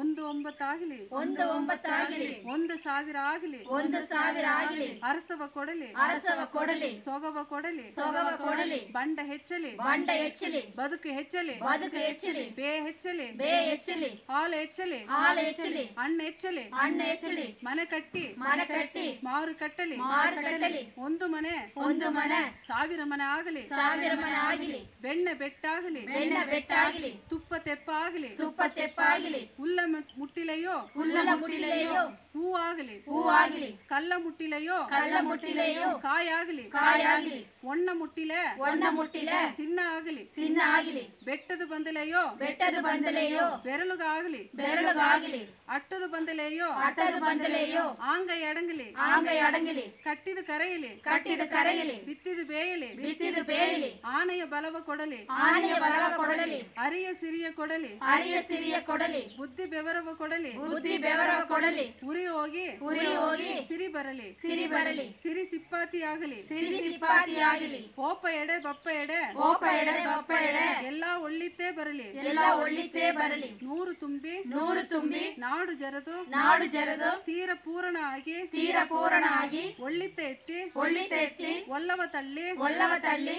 ಒಂದು ಒಂಬತ್ತಾಗಲಿ ಒಂದು ಒಂಬತ್ತಾಗಲಿ ಒಂದು ಸಾವಿರ ಆಗಲಿ ಒಂದು ಸಾವಿರ ಆಗಲಿ ಅರಸವ ಕೊಡಲಿ ಅರಸವ ಕೊಡಲಿ ಸೊಗವ ಕೊಡಲಿ ಸೊಗವ ಕೊಡಲಿ ಬಂಡ ಹೆಚ್ಚಲಿ ಬಂಡ ಹೆಚ್ಚಲಿ ಬದುಕು ಹೆಚ್ಚಲಿ ಬದುಕು ಹೆಚ್ಚಲಿ ಬೇ ಹೆಚ್ಚಲಿ ಬೇ ಹೆಚ್ಚಲಿ ಹಾಲು ಹೆಚ್ಚಲಿ ಹಾಲು ಹೆಚ್ಚಲಿ ಹಣ್ಣು ಹೆಚ್ಚಲಿ ಹಣ್ಣು ಹೆಚ್ಚಲಿ ಮನೆ ಕಟ್ಟಿ ಮನೆ ಕಟ್ಟಿ ಮಾರು ಕಟ್ಟಲಿ ಮಾರು ಕಟ್ಟಲಿ ಒಂದು ಮನೆ ಒಂದು ಮನೆ ಸಾವಿರ ಮನೆ ಆಗಲಿ ಸಾವಿರ ಮನೆ ಆಗಲಿ ಬೆಣ್ಣೆ ಬೆಟ್ಟ ಆಗಲಿ ಬೆಣ್ಣೆ ಬೆಟ್ಟ ಆಗಲಿ ತುಪ್ಪ ತೆಪ್ಪ ಆಗಲಿ ತುಪ್ಪ ತೆಪ್ಪ ಆಗಲಿ ಹುಲ್ಲ கள்ள முட்டிலையோ உள்ள முட்டிலையோ பூவாகலி பூவாகலி கள்ள முட்டிலையோ கள்ள முட்டிலையோ காயாகலி காயாகಲಿ ஒன்ன முட்டில ஒன்ன முட்டில சின்ன ಆಗಲಿ சின்ன ಆಗಲಿ ಬೆಟ್ಟದ ಬಂದಲೆಯೋ ಬೆಟ್ಟದ ಬಂದಲೆಯೋ ಬೆರಳುಗಾಗಲಿ ಬೆರಳುಗಾಗಲಿ ಅಟ್ಟದ ಬಂದಲೆಯೋ ಅಟ್ಟದ ಬಂದಲೆಯೋ ಆಂಗ ಎಡಂಗಲಿ ಆಂಗ ಎಡಂಗಲಿ ಕಟ್ಟಿದ ಕರೆಯಲಿ ಕಟ್ಟಿದ ಕರೆಯಲಿ ಬಿತ್ತಿದ ಬೇಯಲಿ ಬಿತ್ತಿದ ಬೇಯಲಿ ಆನೆಯ ಬಲವ ಕೊಡಲಿ ಆನೆಯ ಬಲವ ಕೊಡಲಿ ಅರಿಯ ಸಿರಿಯ ಕೊಡಲಿ ಅರಿಯ ಸಿರಿಯ ಕೊಡಲಿ ಬುದ್ಧಿ ಬೆವರವ ಕೊಡಲಿ ಬುದ್ಧಿ ಬೆವರವ ಕೊಡಲಿ ಉರಿ ಹೋಗಿ ಉರಿ ಹೋಗಿ ಸಿರಿ ಬರಲಿ ಸಿರಿ ಬರಲಿ ಸಿರಿ ಸಿಪ್ಪಾತಿ ಆಗಲಿ ಸಿರಿ ಸಿಪ್ಪಾತಿಯಾಗಲಿ ಓಪ ಎಡೆ ಬಪ್ಪ ಎಡೆ ಓಪ ಎಡೆ ಬಪ್ಪ ಎಡೆ ಎಲ್ಲಾ ಒಳ್ಳಿತೇ ಬರಲಿ ಎಲ್ಲಾ ಒಳ್ಳಿತೇ ಬರಲಿ ನೂರು ತುಂಬಿ ನೂರು ತುಂಬಿ ನಾಡು ಜರದು ನಾಡು ಜರದು ತೀರ ಪೂರ್ಣ ಆಗಿ ತೀರ ಪೂರ್ಣ ಆಗಿ ಒಳ್ಳಿತ ಎತ್ತಿ ಒಳ್ಳಿತ ಎತ್ತಿ ಒಲ್ಲವ ತಳ್ಳಿ ಒಲ್ಲವ ತಳ್ಳಿ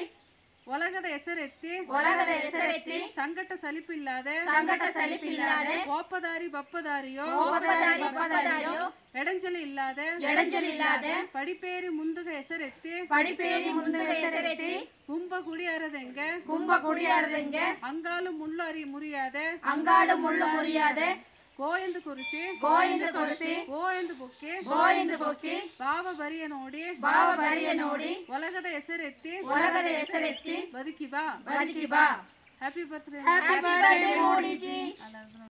ಒಳಗದ ಹೆಸರೆತ್ತಿ ಒಳಗದ ಹೆಸರೆತ್ತಿ ಸಂಕಟ ಸಲಿಪಿಲ್ಲದೆ ಸಂಕಟ ಸಲಿಪಿಲ್ಲದೆ ಕೋಪದಾರಿ ಬಪ್ಪದಾರಿಯೋ ಕೋಪದಾರಿ ಬಪ್ಪದಾರಿಯೋ ಎಡಂಜಲಿ ಇಲ್ಲದೆ ಎಡಂಜಲಿ ಇಲ್ಲದೆ ಪಡಿಪೇರಿ ಮುಂದುಗ ಹೆಸರೆತ್ತಿ ಪಡಿಪೇರಿ ಮುಂದುಗ ಹೆಸರೆತ್ತಿ கும்ப குடியறதெங்க கும்ப குடியறதெங்க அங்காலும் முள்ளறி முறியாதே அங்காடு முள்ளு முறியாதே ಗೋ ಎಂದು ಕೂರಿಸಿ ಗೋ ಎಂದು ಕೂರಿಸಿ ಗೋ ಎಂದು ಬೊಕ್ಕಿ ಗೋ ಎಂದು ಬೊಕ್ಕಿ ಭಾವ ಬರಿಯ ನೋಡಿ ಬಾವ ಬರಿಯ ನೋಡಿ ಒಲಗದ ಹೆಸರೆತ್ತಿ ಒಲಗದ ಹೆಸರೆತ್ತಿ ಬದುಕಿ ಬಾ ಬದುಕಿ ಬಾ ಹ್ಯಾಪಿ ಬರ್ತ್ಡೇ ಹ್ಯಾಪಿ ಬರ್ತ್ಡೇ ಮೋಡಿಜಿ